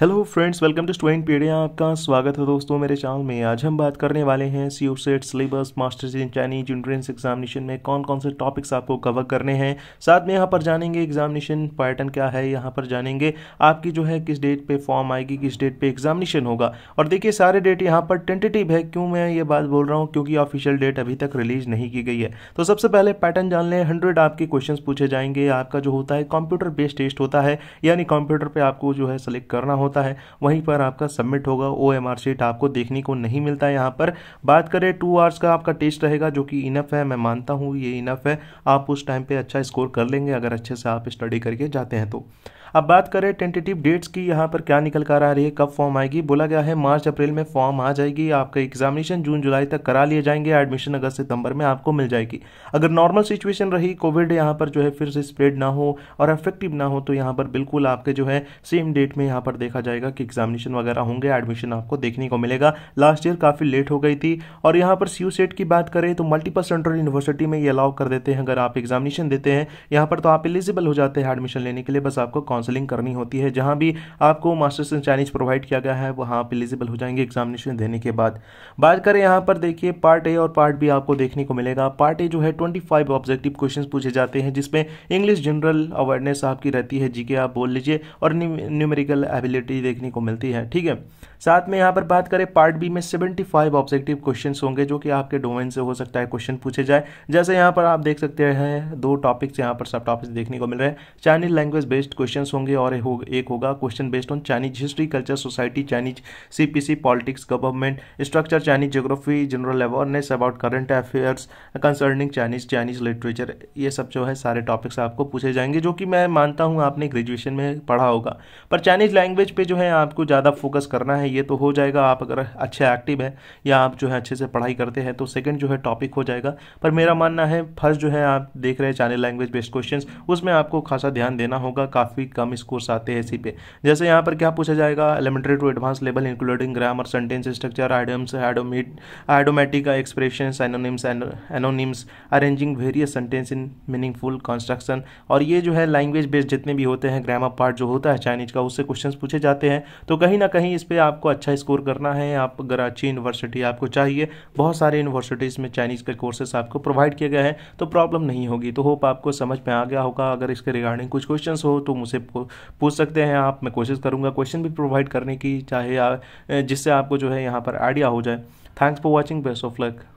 hello friends welcome to Studentpedia आपका स्वागत है दोस्तों मेरे चैनल में आज हम बात करने वाले हैं C U set syllabus masters in Chinese entrance examination में कौन कौन से टॉपिक्स आपको कवर करने हैं साथ में यहाँ पर जानेंगे एग्जामिनेशन पैटर्न क्या है यहाँ पर जानेंगे आपकी जो है किस डेट पर फॉर्म आएगी किस डेट पर एग्जामिनेशन होगा और देखिए सारे डेट यहाँ पर टेंटेटिव है क्यों मैं ये बात बोल रहा हूँ क्योंकि ऑफिशियल डेट अभी तक रिलीज नहीं की गई है तो सबसे पहले पैटर्न जान लें हंड्रेड आपके क्वेश्चन पूछे जाएंगे आपका जो होता है कंप्यूटर बेस्ड टेस्ट होता है यानी कंप्यूटर पर आपको जो है सेलेक्ट करना होता है वहीं पर आपका सबमिट होगा ओ एम आर शीट आपको देखने को नहीं मिलता है यहाँ पर बात करें टू आवर्स का आपका टेस्ट रहेगा जो कि इनफ है मैं मानता हूँ ये इनफ है आप उस टाइम पर अच्छा स्कोर कर लेंगे अगर अच्छे से आप स्टडी करके जाते हैं तो अब बात करें टेंटेटिव डेट्स की यहाँ पर क्या निकल कर आ रही है कब फॉर्म आएगी बोला गया है मार्च अप्रैल में फॉर्म आ जाएगी आपका एग्जामिनेशन जून जुलाई तक करा लिए जाएंगे एडमिशन अगस्त सितंबर में आपको मिल जाएगी अगर नॉर्मल सिचुएशन रही कोविड यहाँ पर जो है फिर से स्प्रेड ना हो और इफेक्टिव ना हो तो यहाँ पर बिल्कुल आपके जो है सेम डेट में यहाँ पर देखा जाएगा कि एग्जामिनेशन वगैरह होंगे एडमिशन आपको देखने को मिलेगा लास्ट ईयर काफ़ी लेट हो गई थी और यहाँ पर सी सेट e की बात करें तो मल्टीपल सेंट्रल यूनिवर्सिटी में ये अलाउ कर देते हैं अगर आप एग्जामिनेशन देते हैं यहाँ पर तो आप एलिजिबल हो जाते हैं एडमिशन लेने के लिए बस आपको काउंसलिंग करनी होती है जहाँ भी आपको मास्टर्स इन चाइनीज़ प्रोवाइड किया गया है वहाँ आप एलिजिबल हो जाएंगे एग्जामिनेशन देने के बाद बात करें यहाँ पर देखिए पार्ट ए और पार्ट बी आपको देखने को मिलेगा पार्ट ए जो है ट्वेंटी फाइव ऑब्जेक्टिव क्वेश्चन पूछे जाते हैं जिसमें इंग्लिश जनरल अवेयरनेस आपकी रहती है जी आप बोल लीजिए और न्यूमेरिकल एबिलिटी देखने को मिलती है ठीक है साथ में यहाँ पर बात करें पार्ट बी में सेवेंटी फाइव ऑब्जेक्टिव क्वेश्चन होंगे जो कि आपके डोमेन से हो सकता है क्वेश्चन पूछे जाए जैसे यहाँ पर आप देख सकते हैं दो टॉपिक्स यहाँ पर सब टॉपिक्स देखने को मिल रहे हैं Chinese language based question questions होंगे और एक होगा question based on Chinese history culture society Chinese CPC politics government structure Chinese geography general awareness about current affairs concerning Chinese Chinese literature ये सब जो है सारे टॉपिक्स आपको पूछे जाएंगे जो कि मैं मानता हूँ आपने ग्रेजुएशन में पढ़ा होगा पर चाइनीज लैंग्वेज पर जो है आपको ज़्यादा फोकस करना है ये तो हो जाएगा आप अगर अच्छे एक्टिव हैं या आप जो है अच्छे से पढ़ाई करते हैं तो सेकेंड जो है टॉपिक हो जाएगा पर मेरा मानना है फर्स्ट जो है आप देख रहे हैं चाइनीज लैंग्वेज बेस्ड क्वेश्चन उसमें आपको खासा ध्यान देना होगा काफ़ी कम स्कोर्स आते हैं इसी पे जैसे यहाँ पर क्या पूछा जाएगा elementary to advance level including grammar sentence structure idioms आइडोमिट idiomatic expression antonyms antonyms arranging various sentence in meaningful construction और ये जो है लैंग्वेज बेस्ड जितने भी होते हैं ग्रामर पार्ट जो होता है चाइनीज का उससे क्वेश्चन पूछे जाते हैं तो कहीं ना कहीं इस पर आपको अच्छा स्कोर करना है आप अगर अच्छी यूनिवर्सिटी आपको चाहिए बहुत सारे यूनिवर्सिटीज़ में चाइनीज़ के कोर्सेस आपको प्रोवाइड किए गए हैं तो प्रॉब्लम नहीं होगी तो होप आपको समझ में आ गया होगा अगर इसके रिगार्डिंग कुछ क्वेश्चंस हो तो मुझे पूछ सकते हैं आप मैं कोशिश करूँगा क्वेश्चन भी प्रोवाइड करने की चाहे जिससे आपको जो है यहाँ पर आइडिया हो जाए thanks for watching best of luck